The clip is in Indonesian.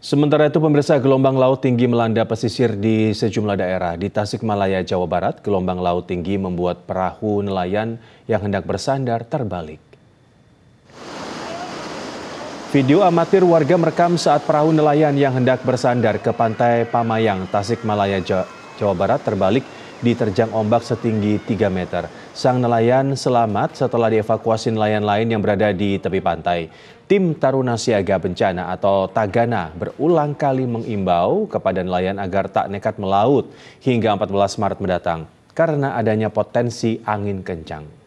Sementara itu pemirsa gelombang laut tinggi melanda pesisir di sejumlah daerah. Di Tasikmalaya, Jawa Barat, gelombang laut tinggi membuat perahu nelayan yang hendak bersandar terbalik. Video amatir warga merekam saat perahu nelayan yang hendak bersandar ke pantai Pamayang, Tasikmalaya, Jawa Barat terbalik diterjang ombak setinggi 3 meter. Sang nelayan selamat setelah dievakuasi nelayan lain yang berada di tepi pantai. Tim Taruna Siaga Bencana atau Tagana berulang kali mengimbau kepada nelayan agar tak nekat melaut hingga 14 Maret mendatang karena adanya potensi angin kencang.